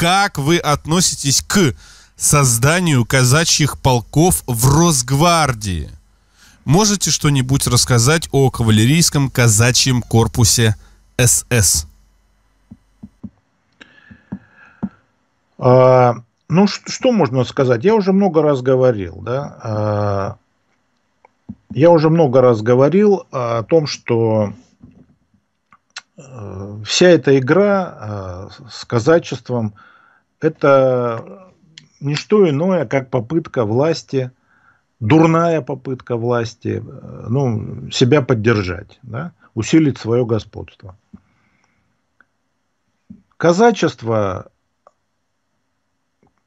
как вы относитесь к созданию казачьих полков в Росгвардии? Можете что-нибудь рассказать о кавалерийском казачьем корпусе СС? А, ну, что можно сказать? Я уже много раз говорил, да. А, я уже много раз говорил о том, что Э, вся эта игра э, с казачеством – это не что иное, как попытка власти, дурная попытка власти, э, ну, себя поддержать, да, усилить свое господство. Казачество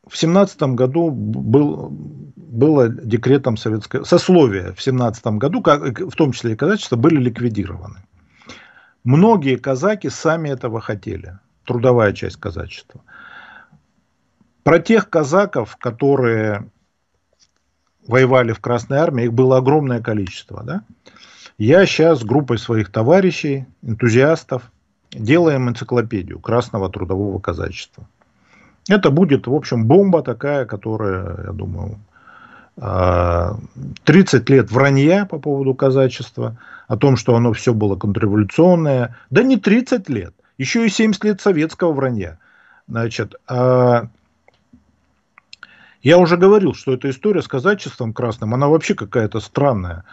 в семнадцатом году был, было декретом Советского... Сословия в семнадцатом году, как, в том числе и казачество, были ликвидированы. Многие казаки сами этого хотели, трудовая часть казачества. Про тех казаков, которые воевали в Красной Армии, их было огромное количество. Да? Я сейчас с группой своих товарищей, энтузиастов, делаем энциклопедию Красного трудового казачества. Это будет, в общем, бомба такая, которая, я думаю, 30 а, лет вранья по поводу казачества, о том, что оно все было контрреволюционное. Да не 30 лет, еще и 70 лет советского вранья. Значит, а, я уже говорил, что эта история с казачеством красным, она вообще какая-то странная.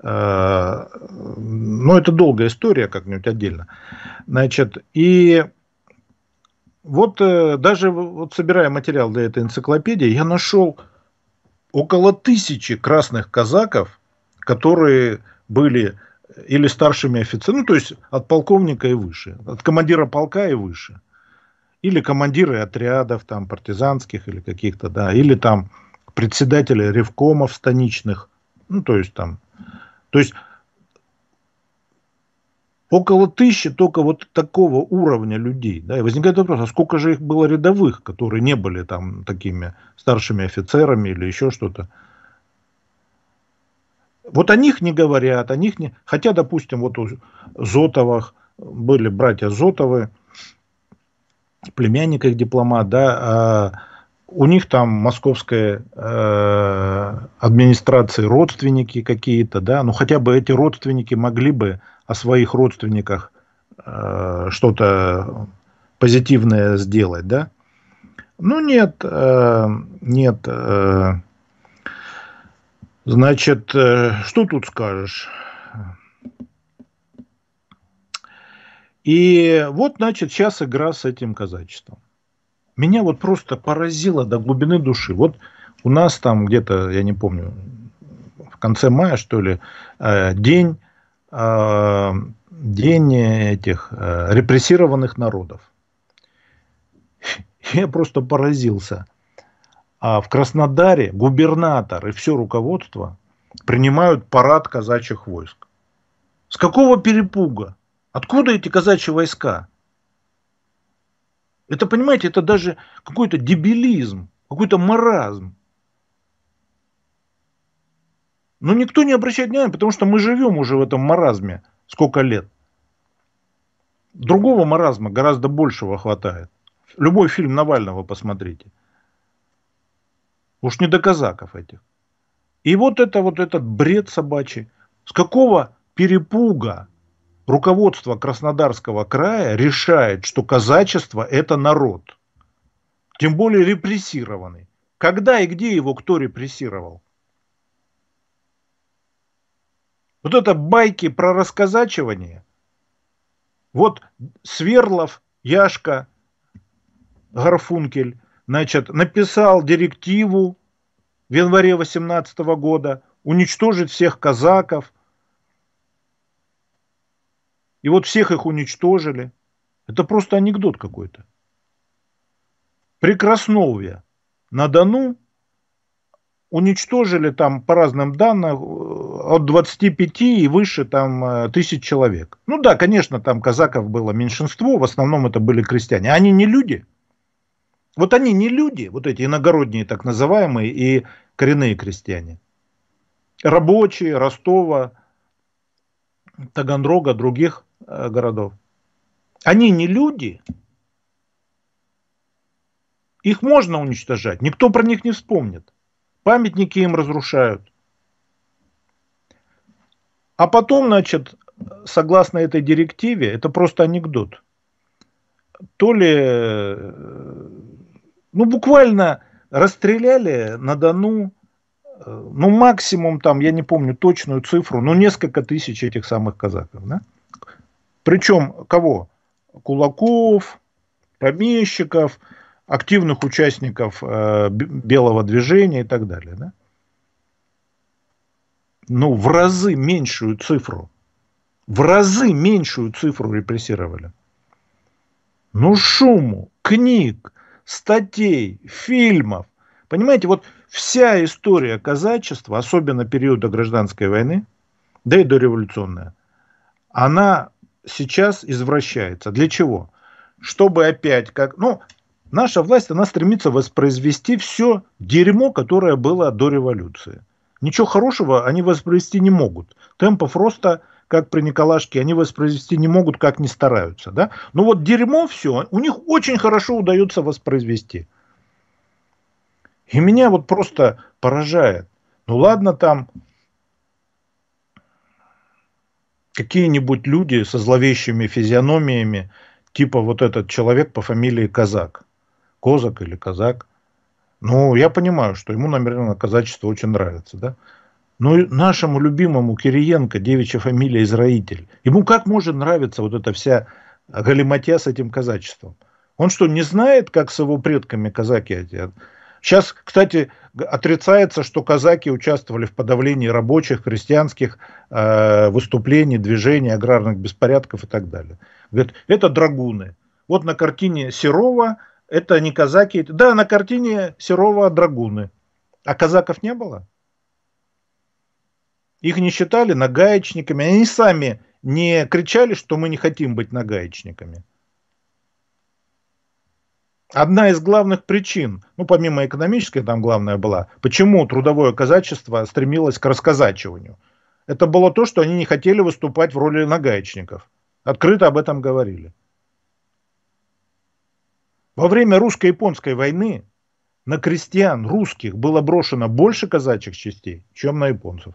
А, но это долгая история, как-нибудь отдельно. Значит, и вот э, даже вот собирая материал для этой энциклопедии, я нашел около тысячи красных казаков, которые были или старшими офицерами, ну, то есть от полковника и выше, от командира полка и выше, или командиры отрядов там партизанских или каких-то, да, или там председателя ревкомов станичных, ну, то есть там, то есть Около тысячи только вот такого уровня людей. Да, и возникает вопрос, а сколько же их было рядовых, которые не были там такими старшими офицерами или еще что-то. Вот о них не говорят, о них не... Хотя, допустим, вот у Зотовых были братья Зотовы, племянник их дипломат, да, а у них там московская э, администрации родственники какие-то, да, ну хотя бы эти родственники могли бы о своих родственниках э, что-то позитивное сделать, да? Ну нет, э, нет. Э, значит, э, что тут скажешь? И вот, значит, сейчас игра с этим казачеством. Меня вот просто поразило до глубины души. Вот у нас там где-то, я не помню, в конце мая, что ли, э, день день этих э, репрессированных народов. Я просто поразился. А в Краснодаре губернатор и все руководство принимают парад казачьих войск. С какого перепуга? Откуда эти казачьи войска? Это, понимаете, это даже какой-то дебилизм, какой-то маразм. Но ну, никто не обращает внимания, потому что мы живем уже в этом маразме сколько лет. Другого маразма гораздо большего хватает. Любой фильм Навального посмотрите. Уж не до казаков этих. И вот это вот этот бред собачий. С какого перепуга руководство Краснодарского края решает, что казачество – это народ? Тем более репрессированный. Когда и где его кто репрессировал? Вот это байки про расказачивание. Вот Сверлов, Яшка, Гарфункель, значит, написал директиву в январе 18 года уничтожить всех казаков. И вот всех их уничтожили. Это просто анекдот какой-то. Прекрасновье на Дону уничтожили там по разным данным э, от 25 и выше там э, тысяч человек. Ну да, конечно, там казаков было меньшинство, в основном это были крестьяне. Они не люди. Вот они не люди, вот эти иногородние так называемые и коренные крестьяне. Рабочие Ростова, Таганрога, других э, городов. Они не люди. Их можно уничтожать. Никто про них не вспомнит. Памятники им разрушают. А потом, значит, согласно этой директиве, это просто анекдот. То ли, э, ну, буквально расстреляли на Дону, э, ну, максимум там, я не помню точную цифру, но несколько тысяч этих самых казаков, да? Причем кого? Кулаков, помещиков, активных участников э, белого движения и так далее, да? ну, в разы меньшую цифру. В разы меньшую цифру репрессировали. Ну, шуму, книг, статей, фильмов. Понимаете, вот вся история казачества, особенно периода гражданской войны, да и дореволюционная, она сейчас извращается. Для чего? Чтобы опять, как, ну, наша власть, она стремится воспроизвести все дерьмо, которое было до революции – Ничего хорошего они воспроизвести не могут. Темпов роста, как при Николашке, они воспроизвести не могут, как не стараются. Да? Но ну вот дерьмо все, у них очень хорошо удается воспроизвести. И меня вот просто поражает. Ну ладно там какие-нибудь люди со зловещими физиономиями, типа вот этот человек по фамилии Казак. Козак или Казак – ну, я понимаю, что ему, наверное, казачество очень нравится, да? Но ну, нашему любимому Кириенко, девичья фамилия Израитель, ему как может нравиться вот эта вся галиматья с этим казачеством? Он что, не знает, как с его предками казаки одят? Сейчас, кстати, отрицается, что казаки участвовали в подавлении рабочих, крестьянских э, выступлений, движений, аграрных беспорядков и так далее. Говорит, это драгуны. Вот на картине Серова это не казаки. Да, на картине Серова драгуны. А казаков не было? Их не считали нагаечниками. Они сами не кричали, что мы не хотим быть нагаечниками. Одна из главных причин, ну помимо экономической там главная была, почему трудовое казачество стремилось к расказачиванию. Это было то, что они не хотели выступать в роли нагаечников. Открыто об этом говорили. Во время русско-японской войны на крестьян русских было брошено больше казачьих частей, чем на японцев.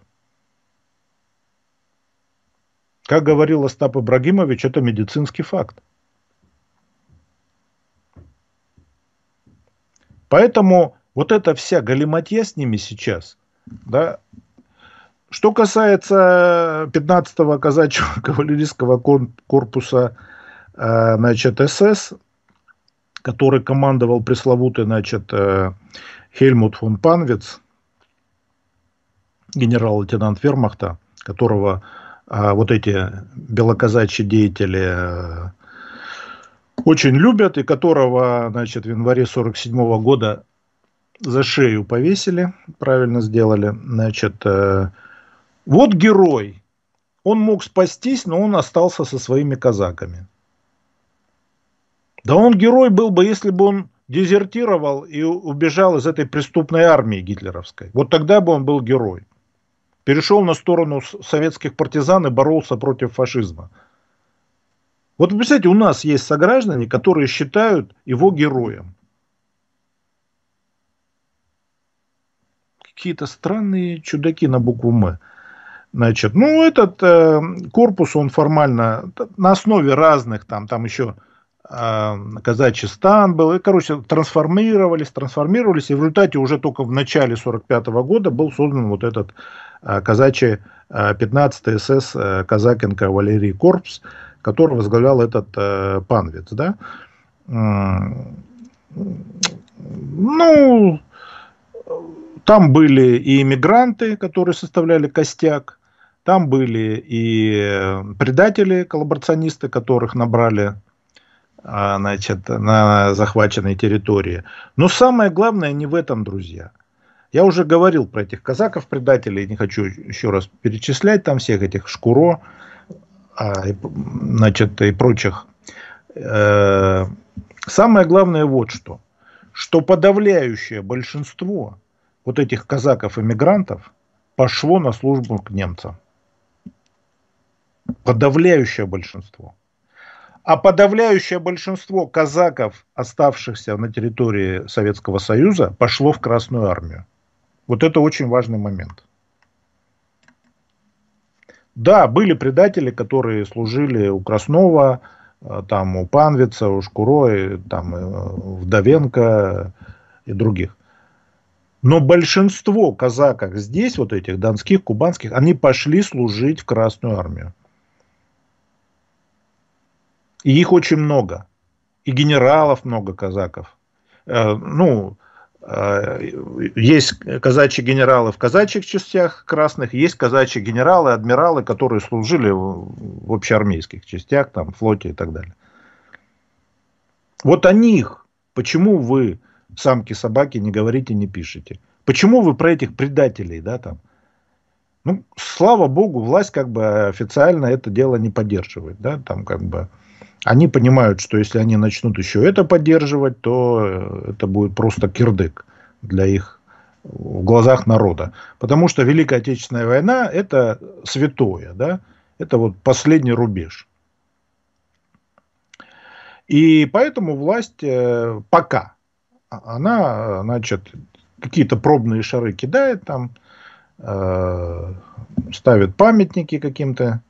Как говорил Остап Ибрагимович, это медицинский факт. Поэтому вот эта вся галиматья с ними сейчас, да, что касается 15-го казачьего кавалерийского корпуса э, значит, СС, который командовал пресловутый, значит, э, Хельмут фон Панвиц, генерал-лейтенант Фермахта, которого э, вот эти белоказачьи деятели э, очень любят, и которого, значит, в январе 47 -го года за шею повесили, правильно сделали, значит, вот герой, он мог спастись, но он остался со своими казаками. Да он герой был бы, если бы он дезертировал и убежал из этой преступной армии гитлеровской. Вот тогда бы он был герой. Перешел на сторону советских партизан и боролся против фашизма. Вот представьте, у нас есть сограждане, которые считают его героем. Какие-то странные чудаки на букву «М». Значит, ну этот э, корпус, он формально на основе разных, там, там еще Э, казачий стан был, и, короче, трансформировались, трансформировались, и в результате уже только в начале 45 года был создан вот этот э, казачий 15 СС казакин Валерий корпус, который возглавлял этот э, панвец, да. Ну, там были и иммигранты, которые составляли костяк, там были и предатели, коллаборационисты, которых набрали а, значит, на захваченной территории. Но самое главное не в этом, друзья. Я уже говорил про этих казаков-предателей, не хочу еще раз перечислять там всех этих Шкуро, а, значит, и прочих. Э, самое главное вот что. Что подавляющее большинство вот этих казаков-эмигрантов пошло на службу к немцам. Подавляющее большинство – а подавляющее большинство казаков, оставшихся на территории Советского Союза, пошло в Красную Армию. Вот это очень важный момент. Да, были предатели, которые служили у Краснова, э, там у Панвица, у Шкуро, и, там и э, Вдовенко и других. Но большинство казаков здесь, вот этих донских, кубанских, они пошли служить в Красную Армию. И их очень много. И генералов много казаков. Э, ну, э, есть казачьи генералы в казачьих частях красных, есть казачьи генералы, адмиралы, которые служили в общеармейских частях, там, флоте и так далее. Вот о них. Почему вы, самки собаки, не говорите, не пишете? Почему вы про этих предателей, да, там? Ну, слава богу, власть как бы официально это дело не поддерживает, да, там как бы они понимают, что если они начнут еще это поддерживать, то э, это будет просто кирдык для их в глазах народа. Потому что Великая Отечественная война – это святое, да? это вот последний рубеж. И поэтому власть э, пока, а, она, значит, какие-то пробные шары кидает там, э, ставит памятники каким-то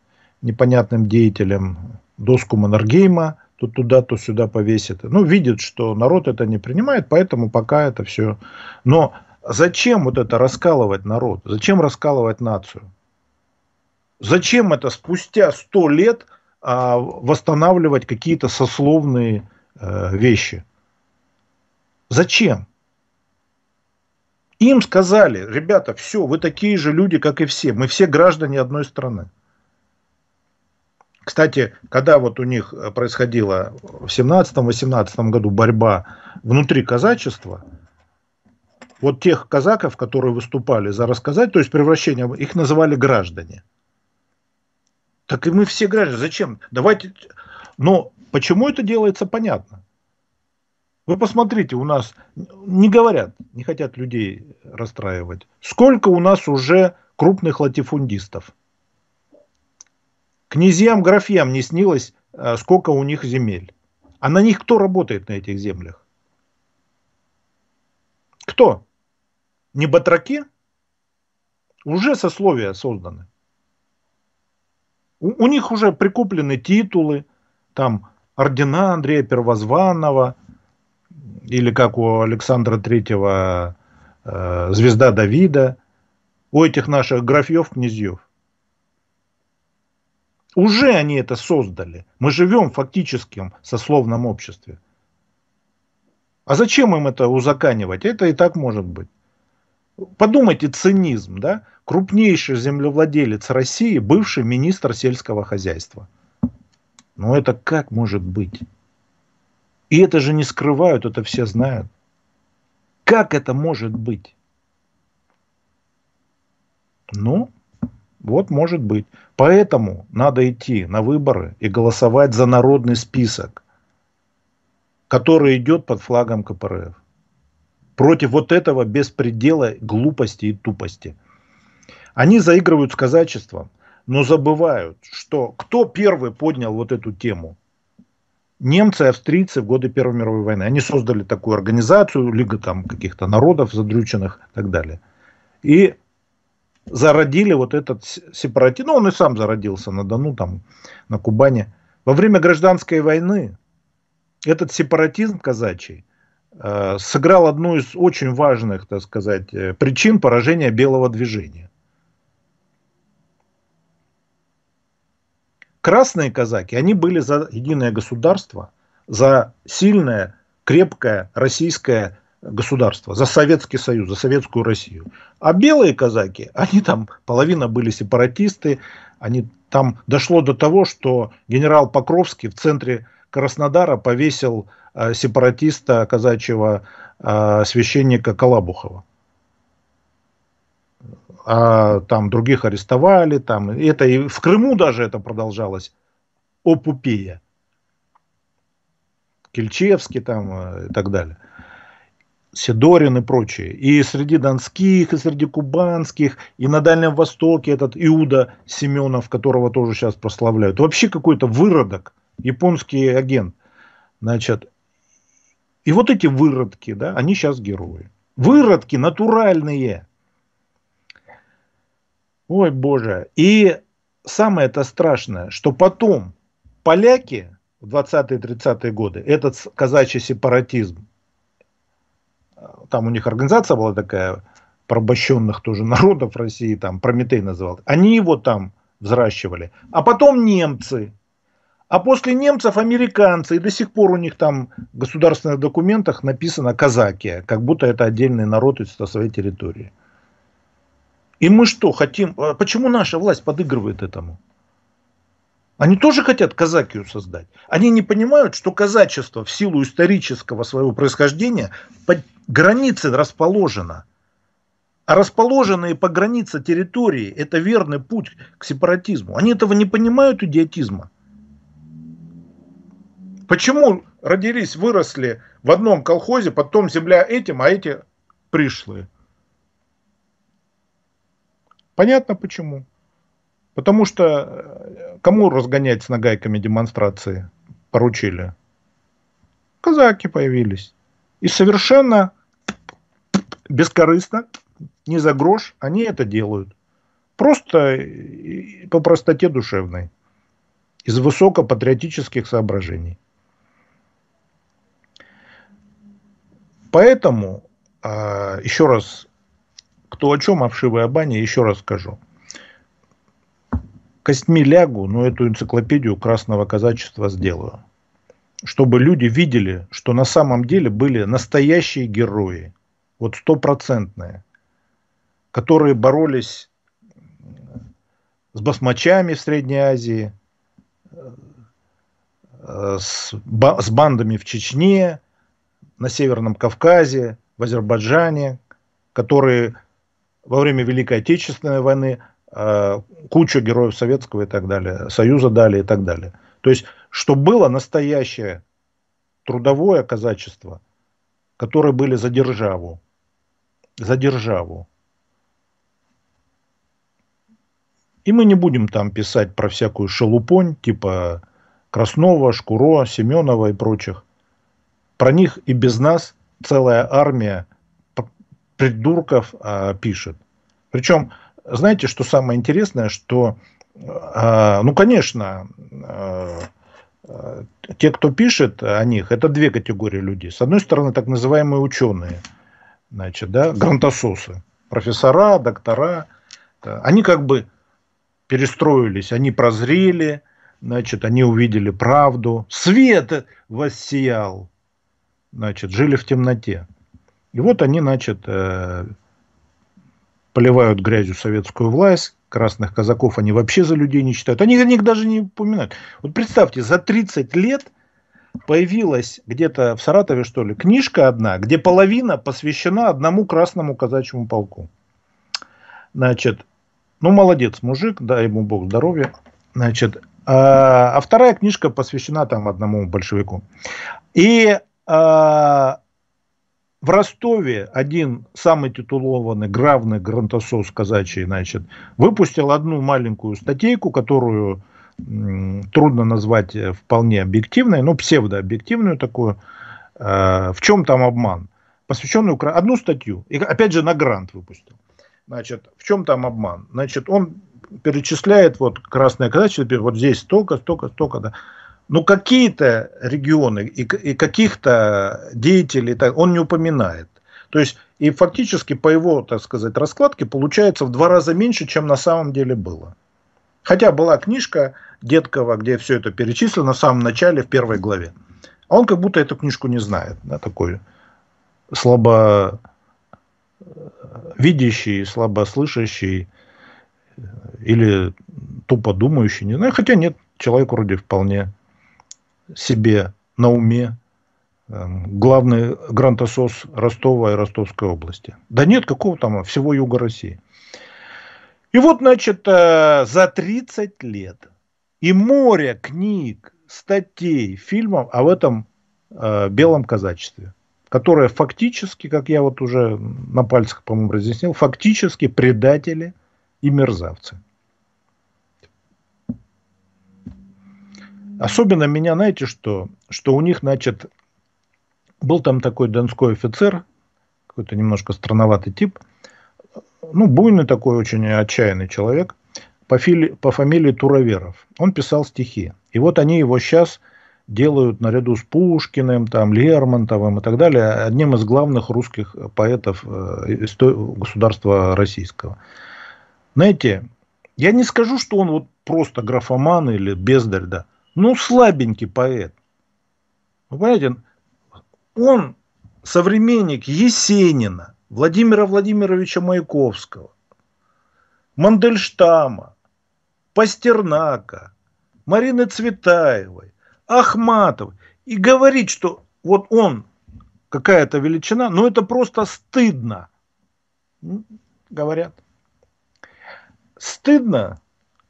непонятным деятелям, доску Маннергейма, то туда, то сюда повесит. Ну, видит, что народ это не принимает, поэтому пока это все. Но зачем вот это раскалывать народ? Зачем раскалывать нацию? Зачем это спустя сто лет а, восстанавливать какие-то сословные э, вещи? Зачем? Им сказали, ребята, все, вы такие же люди, как и все, мы все граждане одной страны. Кстати, когда вот у них э, происходила в 17-18 году борьба внутри казачества, вот тех казаков, которые выступали за рассказать, то есть превращение, их называли граждане. Так и мы все граждане. Зачем? Давайте... Но почему это делается, понятно. Вы посмотрите, у нас не говорят, не хотят людей расстраивать. Сколько у нас уже крупных латифундистов – Князьям, графьям не снилось, э, сколько у них земель. А на них кто работает на этих землях? Кто? Не батраки? Уже сословия созданы. У, у них уже прикуплены титулы, там ордена Андрея Первозванного, или как у Александра Третьего э, звезда Давида, у этих наших графьев, князьев. Уже они это создали. Мы живем в фактическом сословном обществе. А зачем им это узаканивать? Это и так может быть. Подумайте, цинизм, да? Крупнейший землевладелец России, бывший министр сельского хозяйства. Но это как может быть? И это же не скрывают, это все знают. Как это может быть? Ну, вот может быть. Поэтому надо идти на выборы и голосовать за народный список, который идет под флагом КПРФ. Против вот этого беспредела глупости и тупости. Они заигрывают с казачеством, но забывают, что кто первый поднял вот эту тему – немцы, австрийцы в годы Первой мировой войны. Они создали такую организацию, лига там каких-то народов задрюченных и так далее. И зародили вот этот сепаратизм. Ну, он и сам зародился на Дону, там, на Кубани. Во время гражданской войны этот сепаратизм казачий э, сыграл одну из очень важных, так сказать, э, причин поражения белого движения. Красные казаки, они были за единое государство, за сильное, крепкое российское государства, за Советский Союз, за Советскую Россию. А белые казаки, они там, половина были сепаратисты, они там дошло до того, что генерал Покровский в центре Краснодара повесил э, сепаратиста казачьего э, священника Колобухова. А там других арестовали, там это и в Крыму даже это продолжалось. Опупея. Кельчевский там э, и так далее. Сидорин и прочие. И среди донских, и среди кубанских, и на Дальнем Востоке этот Иуда Семенов, которого тоже сейчас прославляют. Вообще какой-то выродок, японский агент. Значит, и вот эти выродки, да, они сейчас герои. Выродки натуральные. Ой, боже. И самое это страшное, что потом поляки в 20-30-е годы этот казачий сепаратизм там у них организация была такая, порабощенных тоже народов России, там Прометей называл, они его там взращивали. А потом немцы. А после немцев американцы. И до сих пор у них там в государственных документах написано казаки, как будто это отдельный народ из своей территории. И мы что, хотим... А почему наша власть подыгрывает этому? Они тоже хотят казакию создать. Они не понимают, что казачество в силу исторического своего происхождения границы расположена. А расположенные по границе территории – это верный путь к сепаратизму. Они этого не понимают, идиотизма. Почему родились, выросли в одном колхозе, потом земля этим, а эти пришлые? Понятно почему. Потому что э, кому разгонять с нагайками демонстрации поручили? Казаки появились. И совершенно бескорыстно, не за грош, они это делают. Просто э, по простоте душевной, из высокопатриотических соображений. Поэтому, а, еще раз, кто о чем, о вшивой Абане, еще раз скажу. Костьми лягу, но эту энциклопедию красного казачества сделаю. Чтобы люди видели, что на самом деле были настоящие герои – вот стопроцентные, которые боролись с басмачами в Средней Азии, э, с, с бандами в Чечне, на Северном Кавказе, в Азербайджане, которые во время Великой Отечественной войны э, кучу героев Советского и так далее, Союза дали и так далее. То есть, что было настоящее трудовое казачество, которые были за державу, за державу. И мы не будем там писать про всякую шелупонь, типа Краснова, Шкуро, Семенова и прочих. Про них и без нас целая армия придурков а, пишет. Причем, знаете, что самое интересное, что, а, ну, конечно, а, а, те, кто пишет о них, это две категории людей. С одной стороны, так называемые ученые – значит, да, грантососы, профессора, доктора, да, они как бы перестроились, они прозрели, значит, они увидели правду, свет воссиял, значит, жили в темноте. И вот они, значит, э, поливают грязью советскую власть, красных казаков они вообще за людей не считают, они о них даже не упоминают. Вот представьте, за 30 лет – появилась где-то в Саратове, что ли, книжка одна, где половина посвящена одному красному казачьему полку. Значит, ну, молодец мужик, дай ему бог здоровья. Значит, а, а вторая книжка посвящена там одному большевику. И а, в Ростове один самый титулованный гравный грантосос казачий, значит, выпустил одну маленькую статейку, которую трудно назвать э, вполне объективной, но ну, псевдообъективную такую. Э, в чем там обман? Посвященную Укра... одну статью. И опять же на грант выпустил. Значит, в чем там обман? Значит, он перечисляет вот красное казачество, вот здесь столько, столько, столько. Да. Но ну, какие-то регионы и, и каких-то деятелей так, он не упоминает. То есть, и фактически по его, так сказать, раскладке получается в два раза меньше, чем на самом деле было. Хотя была книжка Деткова, где все это перечислено в самом начале, в первой главе. А он как будто эту книжку не знает. Да, такой слабо э, видящий, слабослышащий э, или тупо думающий, не знаю. Хотя нет, человек вроде вполне себе на уме. Эм, главный грантосос Ростова и Ростовской области. Да нет, какого там, а всего юга России. И вот, значит, э, за 30 лет и море книг, статей, фильмов об этом э, белом казачестве, которое фактически, как я вот уже на пальцах, по-моему, разъяснил, фактически предатели и мерзавцы. Особенно меня, знаете что, что у них, значит, был там такой донской офицер, какой-то немножко странноватый тип – ну, буйный такой, очень отчаянный человек по, фили, по фамилии Туроверов. Он писал стихи. И вот они его сейчас делают наряду с Пушкиным, там, Лермонтовым и так далее, одним из главных русских поэтов э, государства российского. Знаете, я не скажу, что он вот просто графоман или бездарь, да, ну, слабенький поэт. Вы понимаете, он современник Есенина, Владимира Владимировича Маяковского, Мандельштама, Пастернака, Марины Цветаевой, Ахматовой. И говорить, что вот он какая-то величина, ну это просто стыдно, говорят. Стыдно,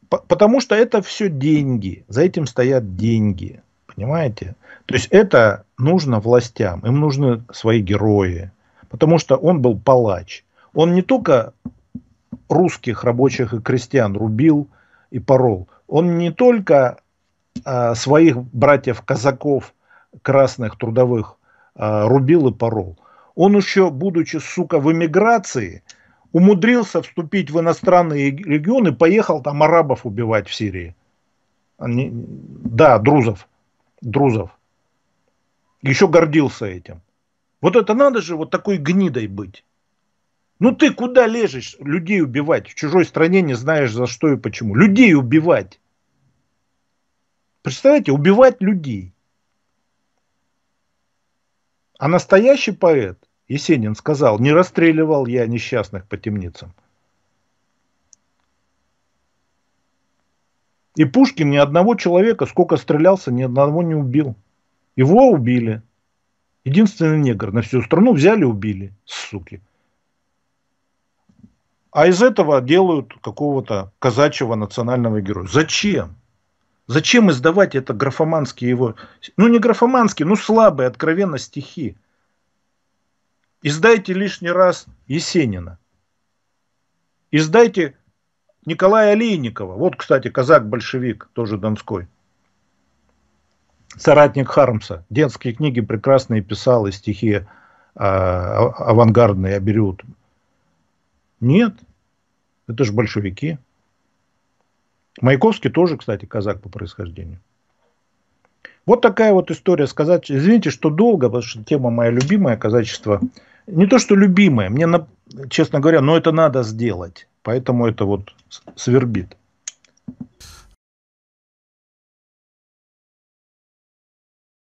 потому что это все деньги, за этим стоят деньги, понимаете? То есть это нужно властям, им нужны свои герои, потому что он был палач. Он не только русских рабочих и крестьян рубил и порол, он не только э, своих братьев-казаков, красных трудовых, э, рубил и порол. Он еще, будучи, сука, в эмиграции, умудрился вступить в иностранные регионы, поехал там арабов убивать в Сирии. Они, да, друзов. Друзов. Еще гордился этим. Вот это надо же вот такой гнидой быть. Ну ты куда лежишь людей убивать? В чужой стране не знаешь за что и почему. Людей убивать. Представляете, убивать людей. А настоящий поэт, Есенин сказал, не расстреливал я несчастных по темницам. И Пушкин ни одного человека, сколько стрелялся, ни одного не убил. Его убили. Единственный негр на всю страну взяли, убили, суки. А из этого делают какого-то казачьего национального героя. Зачем? Зачем издавать это графоманские его... Ну, не графоманские, ну, слабые, откровенно стихи. Издайте лишний раз Есенина. Издайте Николая Олейникова. Вот, кстати, казак-большевик, тоже донской соратник Хармса. Детские книги прекрасные писал и стихи э, а, авангардные о Нет, это же большевики. Маяковский тоже, кстати, казак по происхождению. Вот такая вот история. Сказать, извините, что долго, потому что тема моя любимая, казачество. Не то, что любимая, мне, честно говоря, но это надо сделать. Поэтому это вот свербит.